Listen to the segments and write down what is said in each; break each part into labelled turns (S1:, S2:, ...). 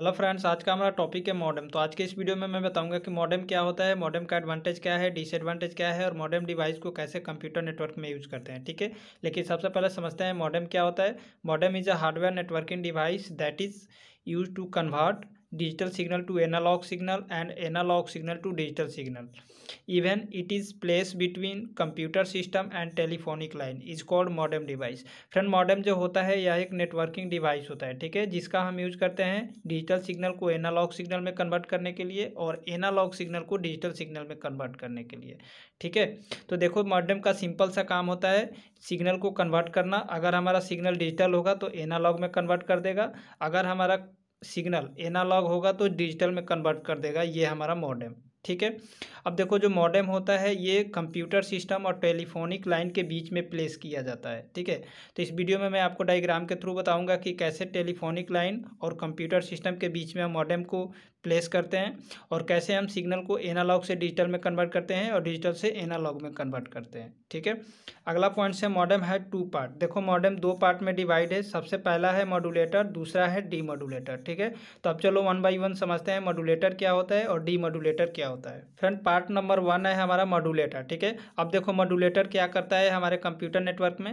S1: hello friends आज का हमारा टॉपिक है मॉडेम तो आज के इस वीडियो में मैं बताऊंगा कि मॉडेम क्या होता है मॉडेम का एडवांटेज क्या है डिसएडवांटेज क्या है और मॉडेम डिवाइस को कैसे कंप्यूटर नेटवर्क में यूज़ करते हैं ठीक है लेकिन सबसे पहले समझते हैं मॉडेम क्या होता है modem is a hardware networking device that is use to convert digital signal to analog signal and analog signal to digital signal even it is place between computer system and telephonic line is called modem device friend modem जो होता है यह एक networking device होता है ठीक है जिसका हम यूज करते हैं डिजिटल सिग्नल को एनालॉग सिग्नल में कन्वर्ट करने के लिए और एनालॉग सिग्नल को डिजिटल सिग्नल में कन्वर्ट करने के लिए ठीक है तो देखो मॉडर्म का सिंपल सा काम होता है सिग्नल को कन्वर्ट करना अगर हमारा सिग्नल डिजिटल होगा तो एनालॉग में कन्वर्ट कर देगा अगर हमारा सिग्नल एनालॉग होगा तो डिजिटल में कन्वर्ट कर देगा ये हमारा मॉडेम ठीक है अब देखो जो मॉडेम होता है ये कंप्यूटर सिस्टम और टेलीफोनिक लाइन के बीच में प्लेस किया जाता है ठीक है तो इस वीडियो में मैं आपको डायग्राम के थ्रू बताऊंगा कि कैसे टेलीफोनिक लाइन और कंप्यूटर सिस्टम के बीच में हम मॉडेम को प्लेस करते हैं और कैसे हम सिग्नल को एनालॉग से डिजिटल में कन्वर्ट करते हैं और डिजिटल से एनालॉग में कन्वर्ट करते हैं ठीक है अगला पॉइंट से मॉडम है टू पार्ट देखो मॉडम दो पार्ट में डिवाइड है सबसे पहला है मॉडुलेटर दूसरा है डीमॉडुलेटर ठीक है तो अब चलो वन बाई वन समझते हैं मॉडुलेटर क्या होता है और मॉडुलेटर क्या होता है होता है फ्रेंड पार्ट नंबर वन है हमारा मॉडुलेटर ठीक है अब देखो मॉडुलेटर क्या करता है हमारे कंप्यूटर नेटवर्क में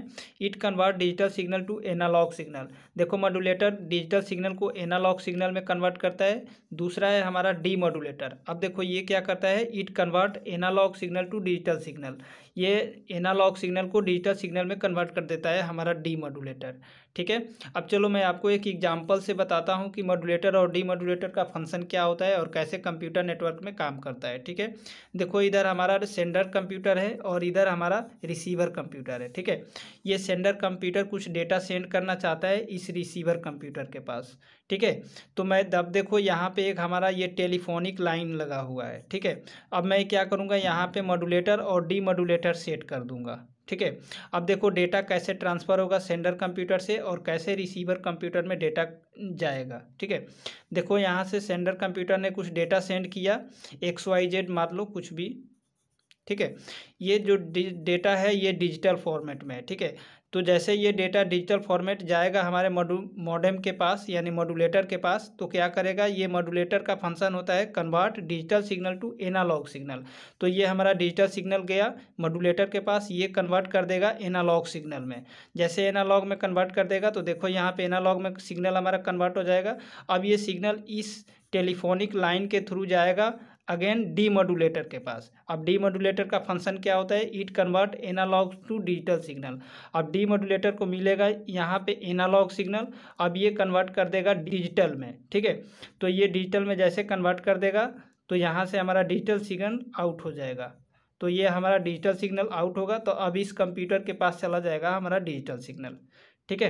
S1: it convert digital signal to analog signal देखो मॉडुलेटर डिजिटल सिग्नल को एनालॉग सिग्नल में कन्वर्ट करता है दूसरा है हमारा डी मॉडुलेटर अब देखो ये क्या करता है it convert analog signal to digital signal ये एनालॉग सिग्नल को डिजिटल सिग्नल में कन्वर्ट कर देता है हमारा डी मॉडुलेटर ठीक है अब चलो मैं आपको एक एग्जाम्पल से बताता हूँ कि मॉड्यूलेटर और डी मॉडुलेटर का फंक्शन क्या होता है और कैसे कंप्यूटर नेटवर्क में काम करता है ठीक है देखो इधर हमारा सेंडर कंप्यूटर है और इधर हमारा रिसीवर कंप्यूटर है ठीक है ये सेंडर कंप्यूटर कुछ डेटा सेंड करना चाहता है इस रिसीवर कंप्यूटर के पास ठीक है तो मैं अब देखो यहाँ पर एक हमारा ये टेलीफोनिक लाइन लगा हुआ है ठीक है अब मैं क्या करूँगा यहाँ पर मॉडुलेटर और डी सेट कर दूँगा ठीक है अब देखो डेटा कैसे ट्रांसफ़र होगा सेंडर कंप्यूटर से और कैसे रिसीवर कंप्यूटर में डेटा जाएगा ठीक है देखो यहाँ से सेंडर कंप्यूटर ने कुछ डेटा सेंड किया एक्स वाई जेड मान लो कुछ भी ठीक है ये जो डेटा है ये डिजिटल फॉर्मेट में है ठीक है तो जैसे ये डेटा डिजिटल फॉर्मेट जाएगा हमारे मॉडू मॉडेम के पास यानी मॉडुलेटर के पास तो क्या करेगा ये मॉडुलेटर का फंक्शन होता है convert digital signal to analog signal तो ये हमारा डिजिटल सिग्नल गया मॉडुलेटर के पास ये कन्वर्ट कर देगा एनालॉग सिग्नल में जैसे एनालॉग में कन्वर्ट कर देगा तो देखो यहाँ पर एनालॉग में सिग्नल हमारा कन्वर्ट हो जाएगा अब ये सिग्नल इस टेलीफोनिक लाइन के थ्रू जाएगा अगेन डी मॉड्यूलेटर के पास अब डी मॉड्यूलेटर का फंक्शन क्या होता है it convert analog to digital signal अब डी मॉड्यूलेटर को मिलेगा यहाँ पे एनालॉग सिग्नल अब ये कन्वर्ट कर देगा डिजिटल में ठीक है तो ये डिजिटल में जैसे कन्वर्ट कर देगा तो यहाँ से हमारा डिजिटल सिग्नल आउट हो जाएगा तो ये हमारा डिजिटल सिग्नल आउट होगा तो अब इस कंप्यूटर के पास चला जाएगा हमारा डिजिटल सिग्नल ठीक है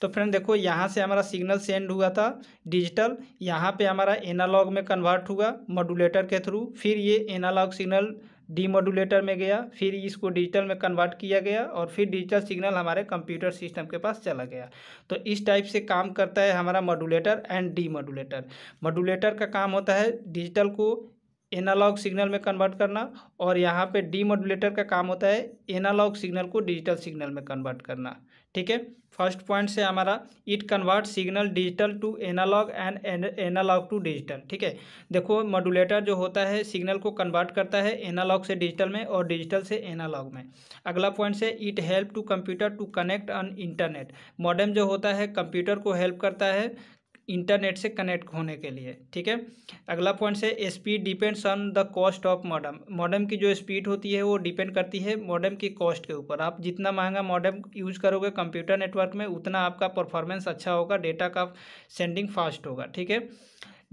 S1: तो फ्रेंड देखो यहाँ से हमारा सिग्नल सेंड हुआ था डिजिटल यहाँ पे हमारा एनालॉग में कन्वर्ट हुआ मॉडुलेटर के थ्रू फिर ये एनालॉग सिग्नल डी डीमोडुलेटर में गया फिर इसको डिजिटल में कन्वर्ट किया गया और फिर डिजिटल सिग्नल हमारे कंप्यूटर सिस्टम के पास चला गया तो इस टाइप से काम करता है हमारा modulator and de demodulator modulator का काम होता है डिजिटल को एनालॉग सिग्नल में कन्वर्ट करना और यहाँ पे मोडुलेटर का काम होता है एनालॉग सिग्नल को डिजिटल सिग्नल में कन्वर्ट करना ठीक है फर्स्ट पॉइंट से हमारा it convert signal digital to analog and analog to digital ठीक है देखो मॉडुलेटर जो होता है सिग्नल को कन्वर्ट करता है एनालॉग से डिजिटल में और डिजिटल से एनालॉग में अगला पॉइंट से it help to computer to connect on internet modem जो होता है कंप्यूटर को हेल्प करता है इंटरनेट से कनेक्ट होने के लिए ठीक है अगला पॉइंट है speed depends on the cost of modem modem की जो स्पीड होती है वो डिपेंड करती है मॉडम की कॉस्ट के ऊपर आप जितना महंगा मॉडम यूज करोगे कंप्यूटर नेटवर्क में उतना आपका परफॉर्मेंस अच्छा होगा डेटा का सेंडिंग फास्ट होगा ठीक है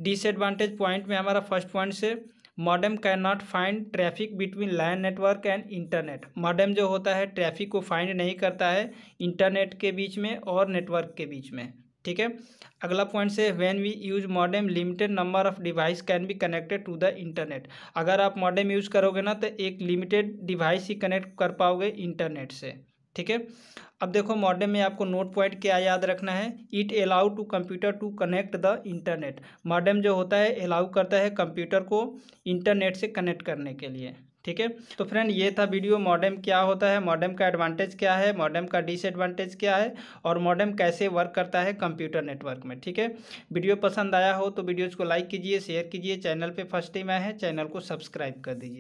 S1: डिसएडवांटेज पॉइंट में हमारा फर्स्ट पॉइंट से modem can not find traffic between line network and internet modem जो होता है ट्रैफिक को फाइंड नहीं करता है इंटरनेट के बीच में और नेटवर्क के बीच में ठीक है अगला पॉइंट से when we use modem limited number of device can be connected to the internet अगर आप मॉडेम यूज़ करोगे ना तो एक लिमिटेड डिवाइस ही कनेक्ट कर पाओगे इंटरनेट से ठीक है अब देखो मॉडेम में आपको नोट पॉइंट क्या याद रखना है it allow to computer to connect the internet modem जो होता है अलाउ करता है कंप्यूटर को इंटरनेट से कनेक्ट करने के लिए ठीक है तो फ्रेंड ये था वीडियो मॉडेम क्या होता है मॉडेम का एडवांटेज क्या है मॉडेम का डिसएडवांटेज क्या है और मॉडेम कैसे वर्क करता है कंप्यूटर नेटवर्क में ठीक है वीडियो पसंद आया हो तो वीडियोज़ को लाइक कीजिए शेयर कीजिए चैनल पर फर्स्ट टाइम आए हैं चैनल को सब्सक्राइब कर दीजिए